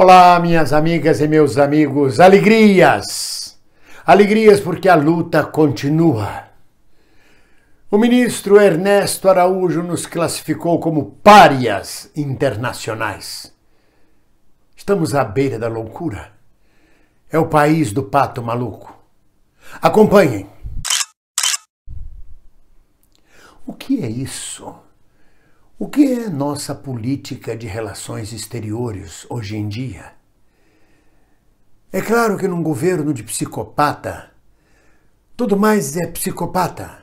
Olá, minhas amigas e meus amigos, alegrias! Alegrias porque a luta continua. O ministro Ernesto Araújo nos classificou como párias internacionais. Estamos à beira da loucura. É o país do pato maluco. Acompanhem. O que é isso? O que é nossa política de relações exteriores hoje em dia? É claro que num governo de psicopata, tudo mais é psicopata,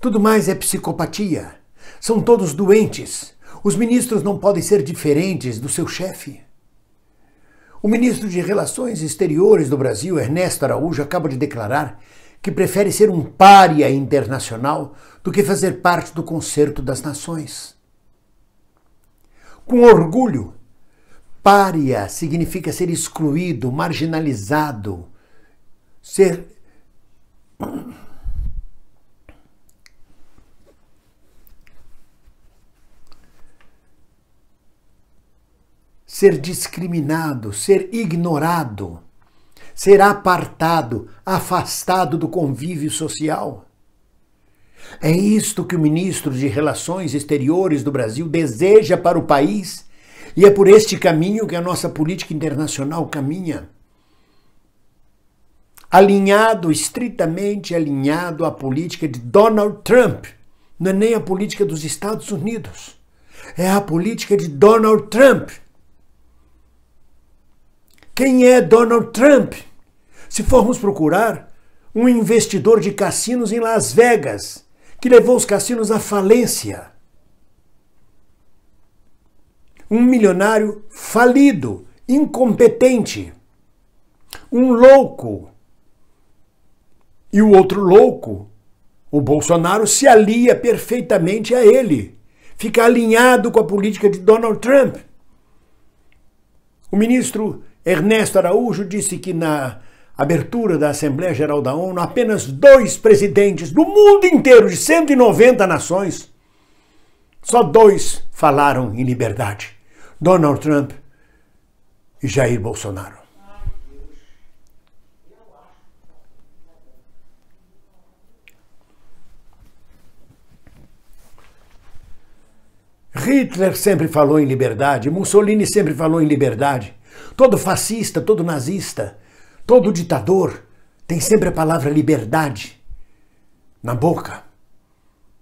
tudo mais é psicopatia. São todos doentes. Os ministros não podem ser diferentes do seu chefe. O ministro de Relações Exteriores do Brasil, Ernesto Araújo, acaba de declarar que prefere ser um pária internacional do que fazer parte do concerto das nações com orgulho. Pária significa ser excluído, marginalizado, ser. Ser discriminado, ser ignorado, ser apartado, afastado do convívio social. É isto que o ministro de Relações Exteriores do Brasil deseja para o país e é por este caminho que a nossa política internacional caminha. Alinhado, estritamente alinhado à política de Donald Trump. Não é nem a política dos Estados Unidos. É a política de Donald Trump. Quem é Donald Trump? Se formos procurar, um investidor de cassinos em Las Vegas que levou os cassinos à falência. Um milionário falido, incompetente. Um louco. E o outro louco, o Bolsonaro, se alia perfeitamente a ele. Fica alinhado com a política de Donald Trump. O ministro Ernesto Araújo disse que na abertura da Assembleia Geral da ONU, apenas dois presidentes do mundo inteiro, de 190 nações, só dois falaram em liberdade: Donald Trump e Jair Bolsonaro. Hitler sempre falou em liberdade, Mussolini sempre falou em liberdade. Todo fascista, todo nazista Todo ditador tem sempre a palavra liberdade na boca,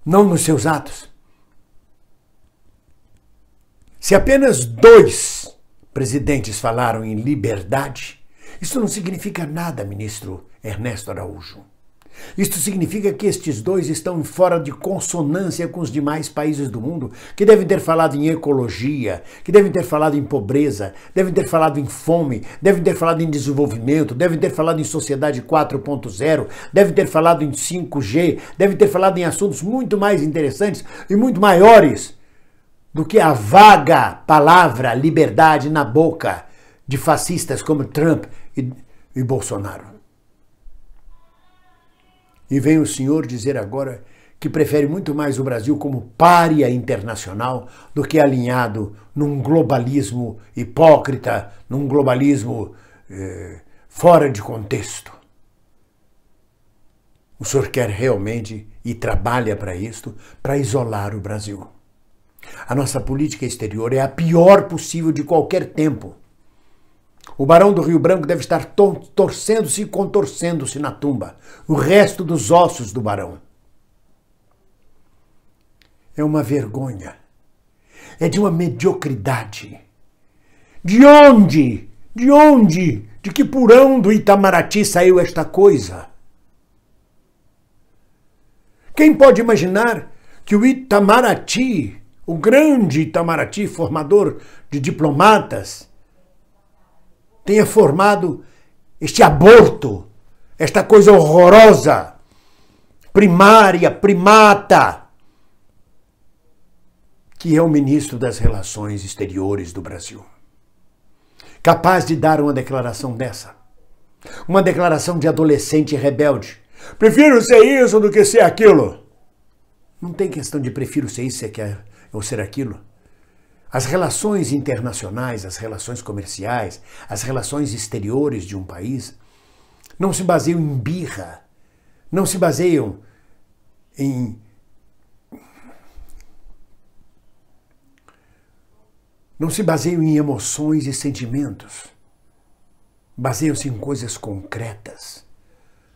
não nos seus atos. Se apenas dois presidentes falaram em liberdade, isso não significa nada, ministro Ernesto Araújo. Isto significa que estes dois estão fora de consonância com os demais países do mundo, que devem ter falado em ecologia, que devem ter falado em pobreza, devem ter falado em fome, devem ter falado em desenvolvimento, devem ter falado em sociedade 4.0, devem ter falado em 5G, devem ter falado em assuntos muito mais interessantes e muito maiores do que a vaga palavra liberdade na boca de fascistas como Trump e, e Bolsonaro. E vem o senhor dizer agora que prefere muito mais o Brasil como pária internacional do que alinhado num globalismo hipócrita, num globalismo eh, fora de contexto. O senhor quer realmente e trabalha para isto, para isolar o Brasil. A nossa política exterior é a pior possível de qualquer tempo. O barão do Rio Branco deve estar torcendo-se e contorcendo-se na tumba. O resto dos ossos do barão. É uma vergonha. É de uma mediocridade. De onde? De onde? De que purão do Itamaraty saiu esta coisa? Quem pode imaginar que o Itamaraty, o grande Itamaraty, formador de diplomatas, tenha formado este aborto, esta coisa horrorosa, primária, primata, que é o ministro das Relações Exteriores do Brasil. Capaz de dar uma declaração dessa. Uma declaração de adolescente rebelde. Prefiro ser isso do que ser aquilo. Não tem questão de prefiro ser isso é é, ou ser aquilo. As relações internacionais, as relações comerciais, as relações exteriores de um país não se baseiam em birra, não se baseiam em. Não se baseiam em emoções e sentimentos. Baseiam-se em coisas concretas.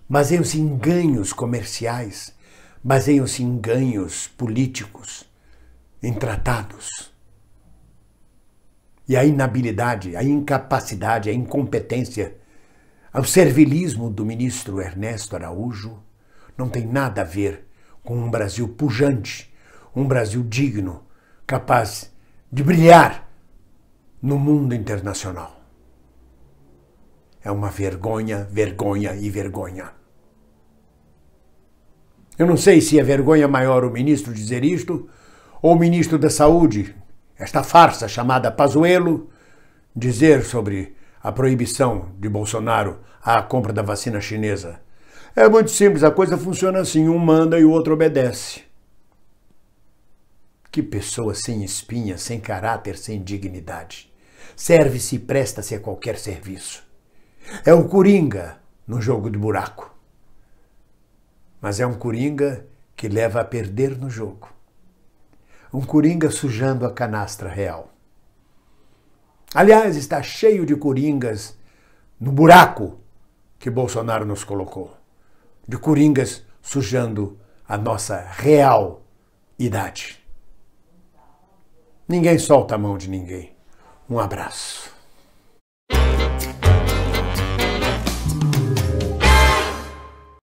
Baseiam-se em ganhos comerciais. Baseiam-se em ganhos políticos, em tratados e a inabilidade, a incapacidade, a incompetência, o servilismo do ministro Ernesto Araújo não tem nada a ver com um Brasil pujante, um Brasil digno, capaz de brilhar no mundo internacional. É uma vergonha, vergonha e vergonha. Eu não sei se é vergonha maior o ministro dizer isto ou o ministro da Saúde esta farsa chamada Pazuello, dizer sobre a proibição de Bolsonaro à compra da vacina chinesa. É muito simples, a coisa funciona assim, um manda e o outro obedece. Que pessoa sem espinha, sem caráter, sem dignidade. Serve-se e presta-se a qualquer serviço. É o coringa no jogo de buraco. Mas é um coringa que leva a perder no jogo um coringa sujando a canastra real. Aliás, está cheio de coringas no buraco que Bolsonaro nos colocou de coringas sujando a nossa real idade. Ninguém solta a mão de ninguém. Um abraço.